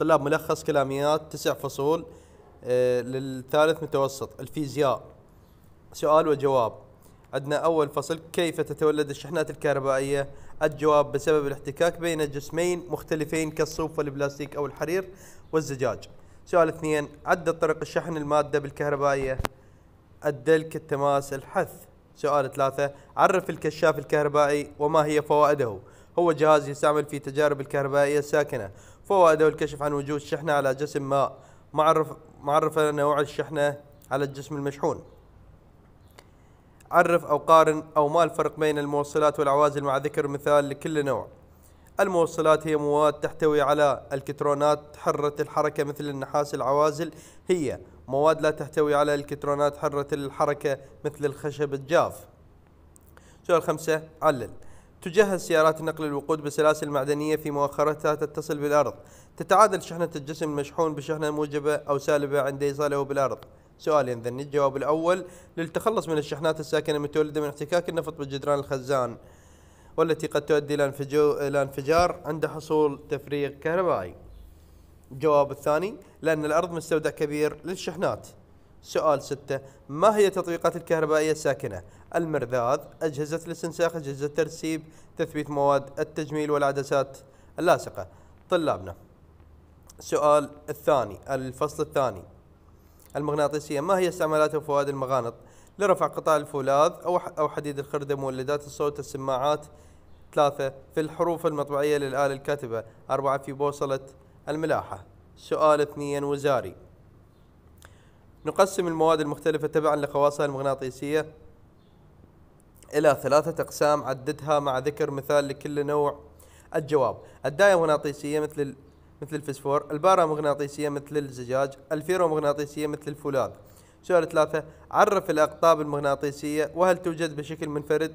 طلاب ملخص كلاميات تسع فصول آه، للثالث متوسط الفيزياء سؤال وجواب عندنا أول فصل كيف تتولد الشحنات الكهربائية الجواب بسبب الاحتكاك بين جسمين مختلفين كالصوف والبلاستيك أو الحرير والزجاج سؤال اثنين عد طرق الشحن المادة بالكهربائية الدلك التماس الحث سؤال ثلاثة عرف الكشاف الكهربائي وما هي فوائده هو جهاز يستعمل في تجارب الكهربائية الساكنة فوائده الكشف عن وجود شحنة على جسم ماء معرف معرفة نوع الشحنة على الجسم المشحون عرف أو قارن أو ما الفرق بين الموصلات والعوازل مع ذكر مثال لكل نوع الموصلات هي مواد تحتوي على الكترونات حرة الحركة مثل النحاس العوازل هي مواد لا تحتوي على الكترونات حرة الحركة مثل الخشب الجاف سؤال خمسة علل تجهز سيارات نقل الوقود بسلاسل معدنية في مؤخرتها تتصل بالأرض تتعادل شحنة الجسم المشحون بشحنة موجبة أو سالبة عند إيصاله بالأرض سؤال ينذن الجواب الأول للتخلص من الشحنات الساكنة المتولدة من احتكاك النفط بجدران الخزان والتي قد تؤدي إلى انفجار عند حصول تفريغ كهربائي الجواب الثاني لأن الأرض مستودع كبير للشحنات سؤال 6 ما هي التطبيقات الكهربائية الساكنة؟ المرذاذ، أجهزة الاستنساخ، أجهزة الترسيب، تثبيت مواد التجميل والعدسات اللاصقة. طلابنا سؤال الثاني الفصل الثاني المغناطيسية ما هي استعمالات وفوائد المغانط لرفع قطع الفولاذ أو أو حديد الخردة مولدات الصوت السماعات ثلاثة في الحروف المطبعية للآلة الكاتبة أربعة في بوصلة الملاحة سؤال اثنين وزاري نقسم المواد المختلفة تبعا لخواصها المغناطيسية إلى ثلاثة أقسام عددها مع ذكر مثال لكل نوع الجواب الداية مغناطيسية مثل مثل الفسفور البارة مغناطيسية مثل الزجاج الفيرو مغناطيسية مثل الفولاذ سؤال ثلاثة عرف الأقطاب المغناطيسية وهل توجد بشكل منفرد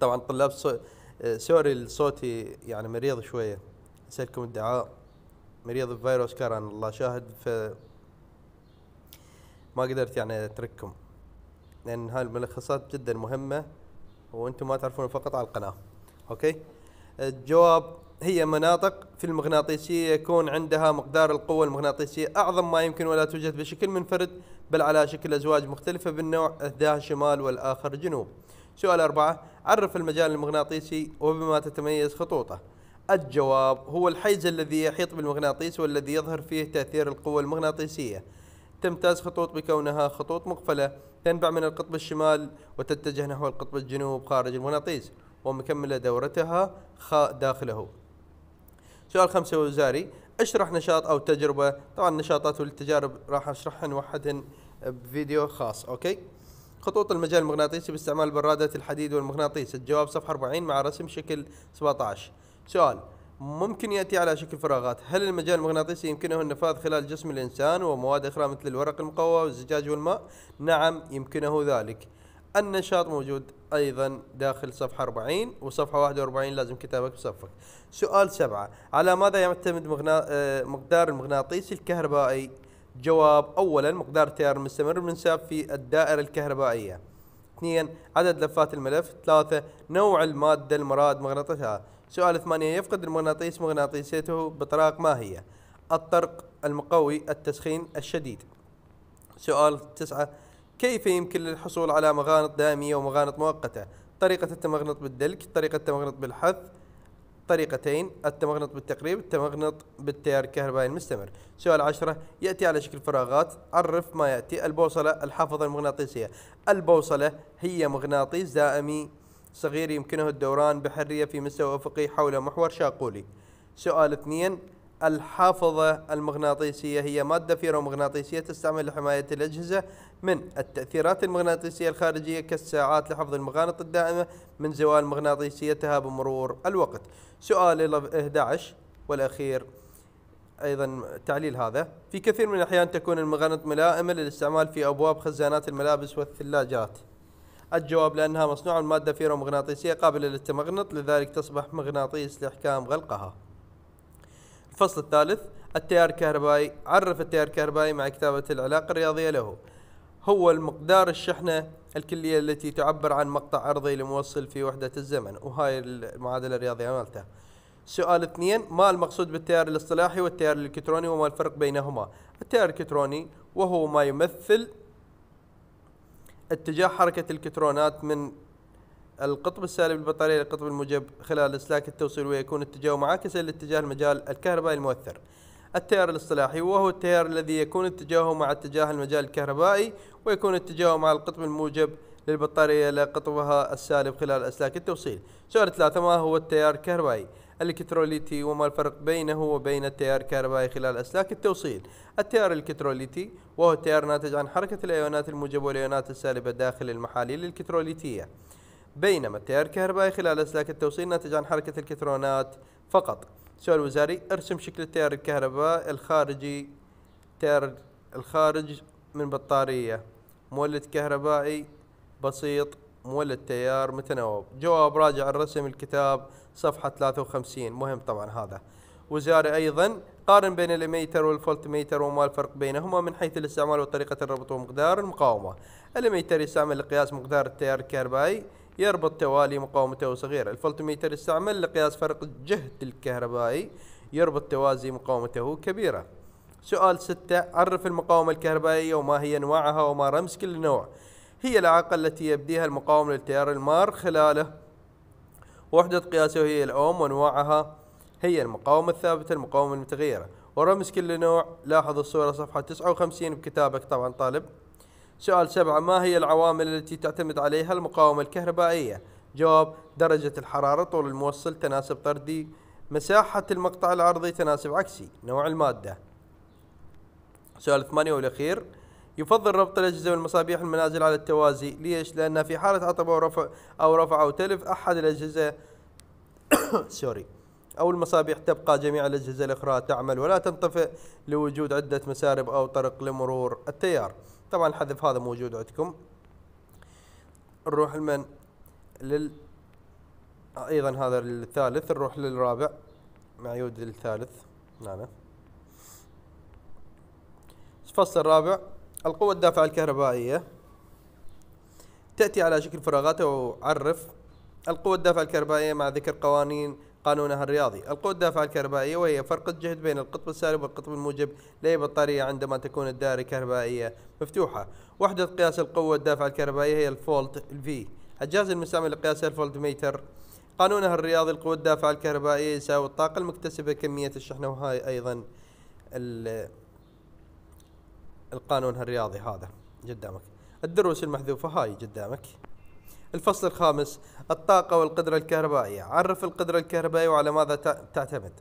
طبعا طلاب صو... سوري صوتي يعني مريض شوية أسألكم الدعاء مريض بفيروس كرن الله شاهد في ما قدرت يعني اترككم لان هاي الملخصات جدا مهمه وانتم ما تعرفون فقط على القناه اوكي الجواب هي مناطق في المغناطيسية يكون عندها مقدار القوة المغناطيسية أعظم ما يمكن ولا توجد بشكل منفرد بل على شكل أزواج مختلفة بالنوع إحداها شمال والآخر جنوب سؤال أربعة عرف المجال المغناطيسي وبما تتميز خطوطه الجواب هو الحيز الذي يحيط بالمغناطيس والذي يظهر فيه تأثير القوة المغناطيسية تمتاز خطوط بكونها خطوط مقفلة تنبع من القطب الشمال وتتجه نحو القطب الجنوب خارج المغناطيس ومكملة دورتها داخله سؤال خمسة وزاري اشرح نشاط او تجربة طبعا النشاطات والتجارب راح اشرحها نوحدهن بفيديو خاص اوكي خطوط المجال المغناطيسي باستعمال برادة الحديد والمغناطيس الجواب صفحة 40 مع رسم شكل 17 سؤال ممكن يأتي على شكل فراغات هل المجال المغناطيسي يمكنه النفاذ خلال جسم الإنسان ومواد أخرى مثل الورق المقوى والزجاج والماء نعم يمكنه ذلك النشاط موجود أيضا داخل صفحة 40 وصفحة 41 لازم كتابك بصفك سؤال سبعة على ماذا يعتمد مغنا... آه، مقدار المغناطيسي الكهربائي جواب أولا مقدار التيار المستمر المنساب في الدائرة الكهربائية اثنين عدد لفات الملف ثلاثة نوع المادة المراد مغناطيسها سؤال ثمانية يفقد المغناطيس مغناطيسيته بطراق ما هي الطرق المقوي التسخين الشديد سؤال تسعة كيف يمكن للحصول على مغانط دائمية ومغانط مؤقتة طريقة التمغنط بالدلك طريقة التمغنط بالحث طريقتين التمغنط بالتقريب التمغنط بالتيار الكهربائي المستمر سؤال عشرة يأتي على شكل فراغات عرف ما يأتي البوصلة الحافظة المغناطيسية البوصلة هي مغناطيس دائمي صغير يمكنه الدوران بحرية في مستوى أفقي حول محور شاقولي سؤال اثنين الحافظة المغناطيسية هي مادة فيرومغناطيسية تستعمل لحماية الأجهزة من التأثيرات المغناطيسية الخارجية كالساعات لحفظ المغانط الدائمة من زوال مغناطيسيتها بمرور الوقت سؤال 11 والأخير أيضا تعليل هذا في كثير من الأحيان تكون المغانط ملائمة للاستعمال في أبواب خزانات الملابس والثلاجات الجواب لأنها مصنوعة من مادة فيرومغناطيسية قابلة للتمغنط لذلك تصبح مغناطيس لإحكام غلقها الفصل الثالث التيار الكهربائي عرف التيار الكهربائي مع كتابة العلاقة الرياضية له هو المقدار الشحنة الكلية التي تعبر عن مقطع عرضي لموصل في وحدة الزمن وهاي المعادلة الرياضية مالته سؤال اثنين ما المقصود بالتيار الاصطلاحي والتيار الالكتروني وما الفرق بينهما التيار الالكتروني وهو ما يمثل اتجاه حركة الكترونات من القطب السالب للبطارية للقطب الموجب خلال إسلاك التوصيل ويكون اتجاهه معاكسا لاتجاه المجال الكهربائي المؤثر التيار الاصطلاحي وهو التيار الذي يكون اتجاهه مع اتجاه المجال الكهربائي ويكون اتجاهه مع القطب الموجب للبطارية لقطبها السالب خلال أسلاك التوصيل سؤال ثلاثة ما هو التيار الكهربائي الكتروليتي وما الفرق بينه وبين التيار الكهربائي خلال أسلاك التوصيل التيار الكتروليتي وهو التيار ناتج عن حركة الأيونات الموجبة والأيونات السالبة داخل المحاليل الكتروليتية بينما التيار الكهربائي خلال أسلاك التوصيل ناتج عن حركة الكترونات فقط سؤال وزاري ارسم شكل التيار الكهربائي الخارجي التيار الخارج من بطارية مولد كهربائي بسيط مولد تيار متناوب جواب راجع الرسم الكتاب صفحة 53 مهم طبعا هذا وزاري أيضا قارن بين الاميتر والفولتميتر وما الفرق بينهما من حيث الاستعمال وطريقة الربط ومقدار المقاومة الاميتر يستعمل لقياس مقدار التيار الكهربائي يربط توالي مقاومته وصغيرة الفولتميتر يستعمل لقياس فرق الجهد الكهربائي يربط توازي مقاومته كبيرة سؤال ستة عرف المقاومة الكهربائية وما هي أنواعها وما رمز كل نوع هي العاقة التي يبديها المقاوم للتيار المار خلاله وحدة قياسه هي الأوم وأنواعها هي المقاومة الثابتة المقاومة المتغيرة ورمز كل نوع لاحظ الصورة صفحة 59 بكتابك طبعا طالب سؤال سبعة ما هي العوامل التي تعتمد عليها المقاومة الكهربائية جواب درجة الحرارة طول الموصل تناسب طردي مساحة المقطع العرضي تناسب عكسي نوع المادة سؤال ثمانية والأخير يفضل ربط الأجهزة والمصابيح المنازل على التوازي ليش؟ لأن في حالة عطب أو رفع أو رفع أو تلف أحد الأجهزة سوري أو المصابيح تبقى جميع الأجهزة الأخرى تعمل ولا تنطفئ لوجود عدة مسارب أو طرق لمرور التيار طبعا حذف هذا موجود عندكم نروح لمن لل أيضا هذا الثالث نروح للرابع معيود الثالث نعم الفصل الرابع القوة الدافعة الكهربائية تأتي على شكل فراغات وعرف القوة الدافعة الكهربائية مع ذكر قوانين قانونها الرياضي القوة الدافعة الكهربائية وهي فرق الجهد بين القطب السالب والقطب الموجب لأي بطارية عندما تكون الدائرة الكهربائية مفتوحة وحدة قياس القوة الدافعة الكهربائية هي الفولت الفي الجهاز المستعمل لقياس الفولت ميتر قانونها الرياضي القوة الدافعة الكهربائية يساوي الطاقة المكتسبة كمية الشحنة وهي أيضا القانون الرياضي هذا قدامك الدروس المحذوفة هاي قدامك الفصل الخامس الطاقة والقدرة الكهربائية عرف القدرة الكهربائية وعلى ماذا تعتمد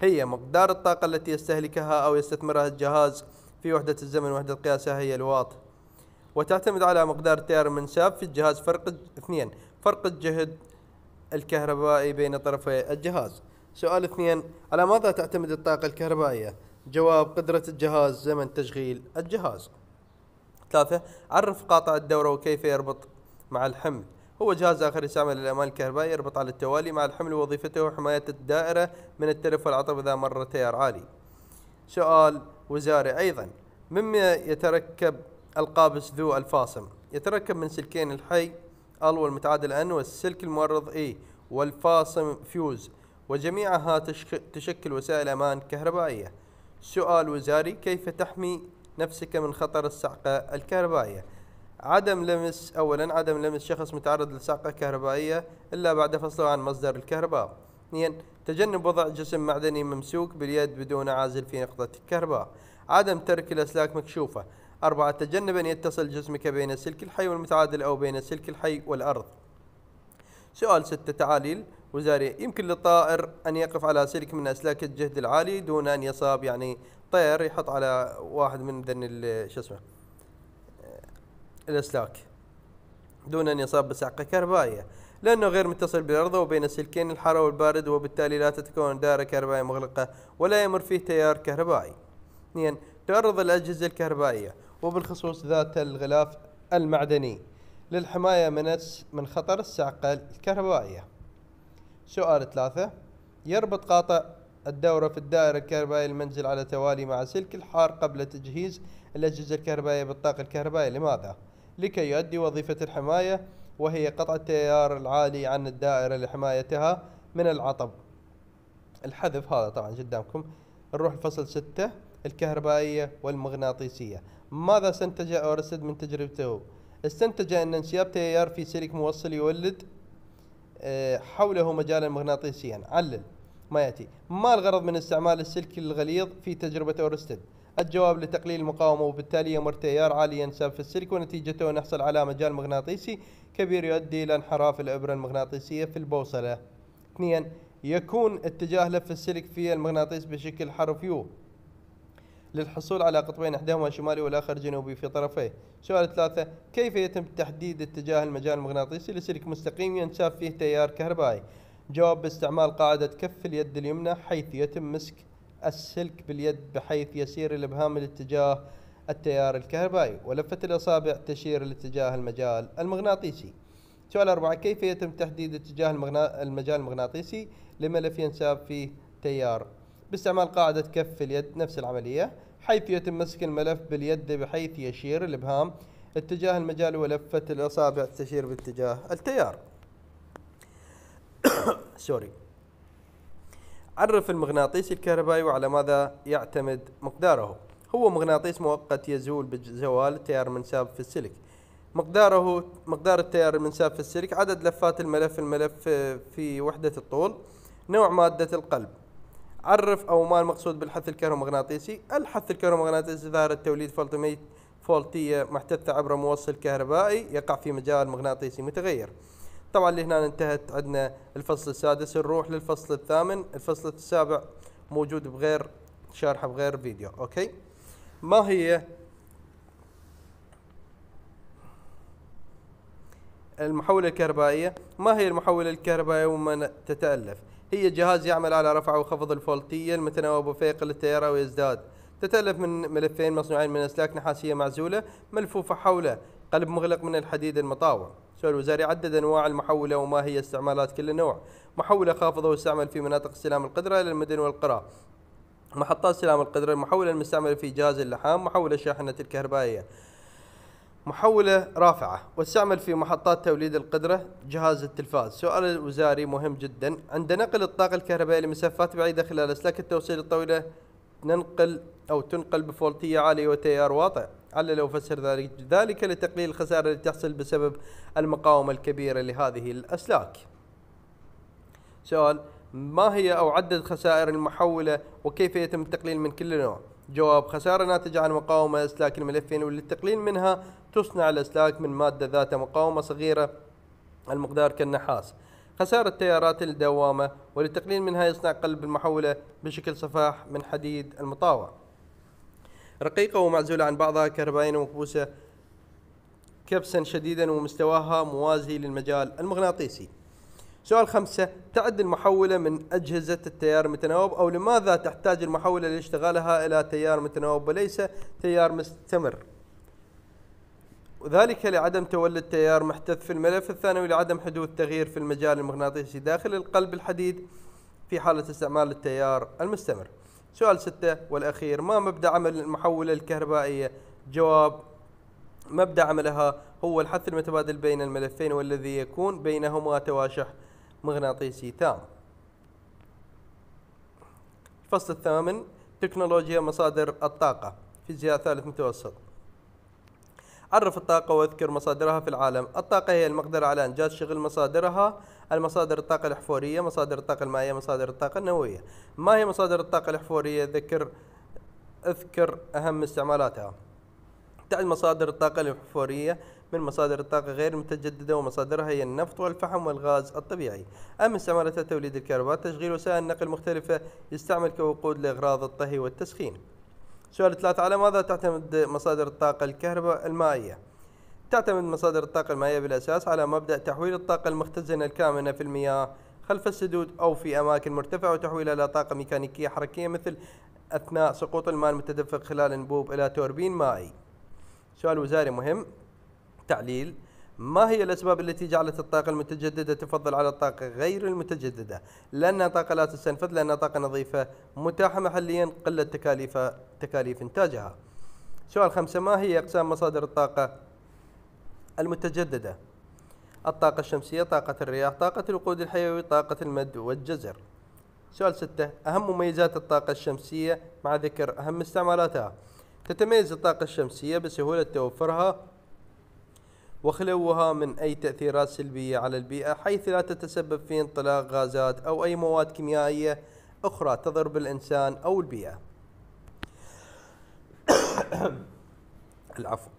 هي مقدار الطاقة التي يستهلكها أو يستثمرها الجهاز في وحدة الزمن وحدة قياسها هي الواط وتعتمد على مقدار تيار المنساب في الجهاز فرق اثنين فرق الجهد الكهربائي بين طرفي الجهاز سؤال اثنين على ماذا تعتمد الطاقة الكهربائية جواب قدرة الجهاز زمن تشغيل الجهاز ثلاثة عرف قاطع الدورة وكيف يربط مع الحمل هو جهاز آخر يستعمل للأمان الكهربائي يربط على التوالي مع الحمل وظيفته حماية الدائرة من التلف والعطب إذا مر تيار عالي سؤال وزاري أيضا مما يتركب القابس ذو الفاصم يتركب من سلكين الحي ال والمتعادل ان والسلك المورض اي والفاصم فيوز وجميعها تشكل وسائل امان كهربائيه سؤال وزاري كيف تحمي نفسك من خطر الصعقة الكهربائية عدم لمس أولا عدم لمس شخص متعرض للصعقة كهربائية إلا بعد فصله عن مصدر الكهرباء اثنين تجنب وضع جسم معدني ممسوك باليد بدون عازل في نقطة الكهرباء عدم ترك الأسلاك مكشوفة أربعة تجنب أن يتصل جسمك بين السلك الحي والمتعادل أو بين السلك الحي والأرض سؤال ستة تعاليل وزاري يمكن للطائر أن يقف على سلك من أسلاك الجهد العالي دون أن يصاب يعني طير يحط على واحد من ذن شو اسمه الأسلاك دون أن يصاب بصعقة كهربائية لأنه غير متصل بالأرض وبين السلكين الحار والبارد وبالتالي لا تتكون دائرة كهربائية مغلقة ولا يمر فيه تيار كهربائي اثنين يعني تعرض الأجهزة الكهربائية وبالخصوص ذات الغلاف المعدني للحماية من من خطر الصعقة الكهربائية سؤال ثلاثة يربط قاطع الدورة في الدائرة الكهربائية المنزل على توالي مع سلك الحار قبل تجهيز الأجهزة الكهربائية بالطاقة الكهربائية لماذا؟ لكي يؤدي وظيفة الحماية وهي قطع التيار العالي عن الدائرة لحمايتها من العطب الحذف هذا طبعا قدامكم نروح لفصل ستة الكهربائية والمغناطيسية ماذا استنتج أورستد من تجربته؟ استنتج أن انسياب تيار في سلك موصل يولد حوله مجالا مغناطيسيا علل ما يأتي ما الغرض من استعمال السلك الغليظ في تجربة أورستد الجواب لتقليل المقاومة وبالتالي يمر تيار عالي ينساب في السلك ونتيجته نحصل على مجال مغناطيسي كبير يؤدي إلى انحراف الإبرة المغناطيسية في البوصلة اثنين يكون اتجاه لف السلك في المغناطيس بشكل حرف يو للحصول على قطبين احداهما شمالي والاخر جنوبي في طرفيه. سؤال ثلاثة كيف يتم تحديد اتجاه المجال المغناطيسي لسلك مستقيم ينساب فيه تيار كهربائي؟ جواب باستعمال قاعدة كف اليد اليمنى حيث يتم مسك السلك باليد بحيث يسير الابهام لاتجاه التيار الكهربائي ولفة الأصابع تشير لاتجاه المجال المغناطيسي سؤال أربعة كيف يتم تحديد اتجاه المجال المغناطيسي لملف ينساب فيه تيار باستعمال قاعدة كف اليد نفس العملية حيث يتم مسك الملف باليد بحيث يشير الإبهام اتجاه المجال ولفة الأصابع تشير باتجاه التيار سوري عرف المغناطيس الكهربائي وعلى ماذا يعتمد مقداره هو مغناطيس مؤقت يزول بزوال التيار المنساب في السلك مقداره مقدار التيار المنساب في السلك عدد لفات الملف الملف في وحدة الطول نوع مادة القلب عرف او ما المقصود بالحث الكهرومغناطيسي الحث الكهرومغناطيسي ظاهرة توليد فولتية محتثة عبر موصل كهربائي يقع في مجال مغناطيسي متغير طبعا لهنا انتهت عندنا الفصل السادس نروح للفصل الثامن الفصل السابع موجود بغير شارحه بغير فيديو اوكي ما هي المحولة الكهربائية ما هي المحولة الكهربائية ومن تتألف هي جهاز يعمل على رفع وخفض الفولتية المتناوبة وفيق للتيار ويزداد تتألف من ملفين مصنوعين من أسلاك نحاسية معزولة ملفوفة حوله قلب مغلق من الحديد المطاوع سؤال الوزاري عدد أنواع المحولة وما هي استعمالات كل نوع محولة خافضة واستعمل في مناطق استلام القدرة إلى المدن والقرى محطات استلام القدرة المحولة المستعملة في جهاز اللحام محولة الشاحنة الكهربائية محولة رافعة وتستعمل في محطات توليد القدرة جهاز التلفاز سؤال الوزاري مهم جدا عند نقل الطاقة الكهربائية لمسافات بعيدة خلال أسلاك التوصيل الطويلة ننقل أو تنقل بفولتية عالية وتيار واطئ علل وفسر ذلك ذلك لتقليل الخسارة التي تحصل بسبب المقاومة الكبيرة لهذه الأسلاك سؤال ما هي أو عدد خسائر المحولة وكيف يتم التقليل من كل نوع جواب خسارة ناتجة عن مقاومة أسلاك الملفين وللتقليل منها تصنع الأسلاك من مادة ذات مقاومة صغيرة المقدار كالنحاس خسارة تيارات الدوامة وللتقليل منها يصنع قلب المحولة بشكل صفاح من حديد المطاوع رقيقة ومعزولة عن بعضها كهربائية ومكبوسة كبسا شديدا ومستواها موازي للمجال المغناطيسي سؤال خمسة تعد المحولة من أجهزة التيار المتناوب أو لماذا تحتاج المحولة لاشتغالها إلى تيار متناوب وليس تيار مستمر وذلك لعدم تولد تيار محتث في الملف الثانوي لعدم حدوث تغيير في المجال المغناطيسي داخل القلب الحديد في حالة استعمال التيار المستمر سؤال ستة والأخير ما مبدأ عمل المحولة الكهربائية جواب مبدأ عملها هو الحث المتبادل بين الملفين والذي يكون بينهما تواشح مغناطيسي تام الفصل الثامن تكنولوجيا مصادر الطاقة فيزياء ثالث متوسط عرف الطاقة واذكر مصادرها في العالم الطاقة هي المقدرة على إنجاز شغل مصادرها المصادر الطاقة الحفورية مصادر الطاقة المائية مصادر الطاقة النووية ما هي مصادر الطاقة الحفورية ذكر اذكر أهم استعمالاتها تعد مصادر الطاقة الحفورية من مصادر الطاقة غير المتجددة ومصادرها هي النفط والفحم والغاز الطبيعي أما استعمالتها توليد الكهرباء تشغيل وسائل النقل مختلفة يستعمل كوقود لأغراض الطهي والتسخين سؤال ثلاثة على ماذا تعتمد مصادر الطاقة الكهرباء المائية؟ تعتمد مصادر الطاقة المائية بالأساس على مبدأ تحويل الطاقة المختزنة الكامنة في المياه خلف السدود أو في أماكن مرتفعة وتحويلها إلى طاقة ميكانيكية حركية مثل أثناء سقوط الماء المتدفق خلال الانبوب إلى توربين مائي. سؤال وزاري مهم تعليل ما هي الأسباب التي جعلت الطاقة المتجددة تفضل على الطاقة غير المتجددة؟ لأنها طاقة لا تستنفذ لأنها طاقة نظيفة متاحة محليا قلة تكاليف تكاليف إنتاجها. سؤال خمسة ما هي أقسام مصادر الطاقة المتجددة؟ الطاقة الشمسية، طاقة الرياح، طاقة الوقود الحيوي، طاقة المد والجزر. سؤال ستة أهم مميزات الطاقة الشمسية مع ذكر أهم استعمالاتها. تتميز الطاقة الشمسية بسهولة توفرها وخلوها من أي تأثيرات سلبية على البيئة حيث لا تتسبب في انطلاق غازات أو أي مواد كيميائية أخرى تضر بالإنسان أو البيئة العفو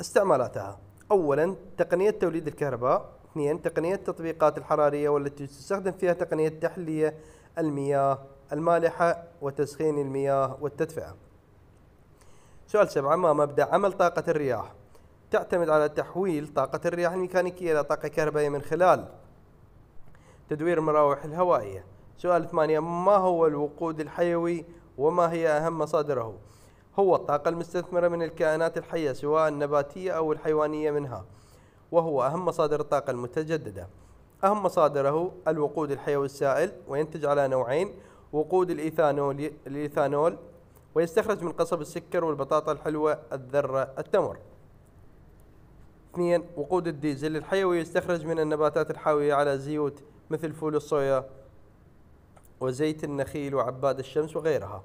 استعمالاتها أولا تقنية توليد الكهرباء اثنين تقنية التطبيقات الحرارية والتي تستخدم فيها تقنية تحلية المياه المالحة وتسخين المياه والتدفئة سؤال سبعة ما مبدأ عمل طاقة الرياح تعتمد على تحويل طاقة الرياح الميكانيكية إلى طاقة كهربائية من خلال تدوير المراوح الهوائية سؤال ثمانية ما هو الوقود الحيوي وما هي أهم مصادره هو الطاقة المستثمرة من الكائنات الحية سواء النباتية أو الحيوانية منها وهو أهم مصادر الطاقة المتجددة أهم مصادره الوقود الحيوي السائل وينتج على نوعين وقود الإيثانول, الإيثانول ويستخرج من قصب السكر والبطاطا الحلوة الذرة التمر اثنين وقود الديزل الحيوي يستخرج من النباتات الحاوية على زيوت مثل فول الصويا وزيت النخيل وعباد الشمس وغيرها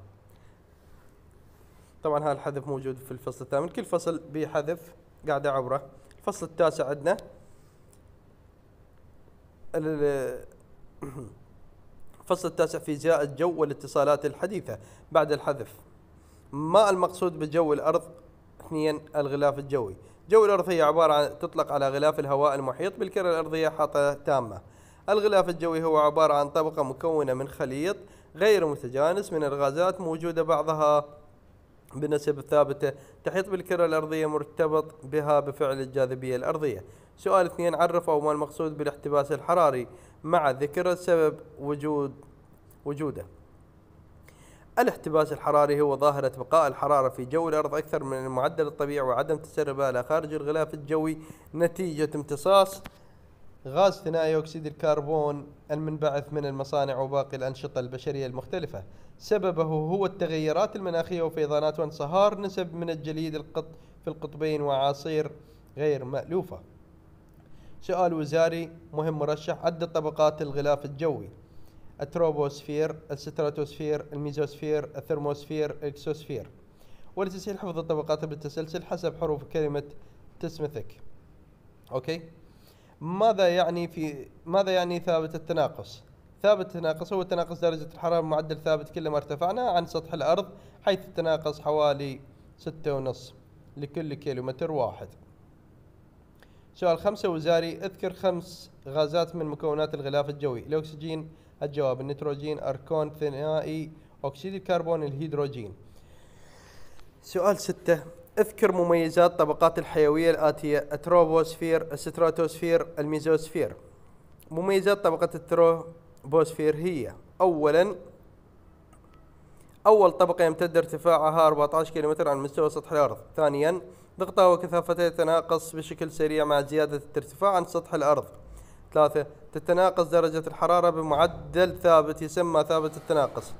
طبعا هذا الحذف موجود في الفصل الثامن كل فصل بحذف قاعدة عبرة الفصل التاسع عندنا الفصل التاسع فيزياء الجو والاتصالات الحديثة بعد الحذف ما المقصود بجو الأرض اثنين الغلاف الجوي جو الأرضية عبارة عن تطلق على غلاف الهواء المحيط بالكرة الأرضية حاطة تامة الغلاف الجوي هو عبارة عن طبقة مكونة من خليط غير متجانس من الغازات موجودة بعضها بنسب ثابتة تحيط بالكرة الأرضية مرتبط بها بفعل الجاذبية الأرضية سؤال اثنين عرف أو ما المقصود بالاحتباس الحراري مع ذكر السبب وجود وجوده الاحتباس الحراري هو ظاهرة بقاء الحرارة في جو الأرض أكثر من المعدل الطبيعي وعدم تسربها إلى خارج الغلاف الجوي نتيجة امتصاص غاز ثنائي أكسيد الكربون المنبعث من المصانع وباقي الأنشطة البشرية المختلفة سببه هو التغيرات المناخية وفيضانات وانصهار نسب من الجليد القط في القطبين وعاصير غير مألوفة سؤال وزاري مهم مرشح عد طبقات الغلاف الجوي التروبوسفير الستراتوسفير الميزوسفير الثرموسفير الاكسوسفير ولتسهيل حفظ الطبقات بالتسلسل حسب حروف كلمة تسمثك أوكي ماذا يعني في ماذا يعني ثابت التناقص ثابت التناقص هو تناقص درجة الحرارة معدل ثابت كلما ارتفعنا عن سطح الأرض حيث التناقص حوالي ستة ونص لكل كيلومتر واحد سؤال خمسة وزاري اذكر خمس غازات من مكونات الغلاف الجوي الأكسجين الجواب النيتروجين أركون ثنائي أكسيد الكربون الهيدروجين سؤال ستة اذكر مميزات طبقات الحيوية الآتية التروبوسفير الستراتوسفير الميزوسفير مميزات طبقة التروبوسفير هي أولا أول طبقة يمتد ارتفاعها 14 كيلومتر عن مستوى سطح الأرض ثانيا ضغطها وكثافتها يتناقص بشكل سريع مع زيادة الارتفاع عن سطح الأرض ثلاثة تتناقص درجة الحرارة بمعدل ثابت يسمى ثابت التناقص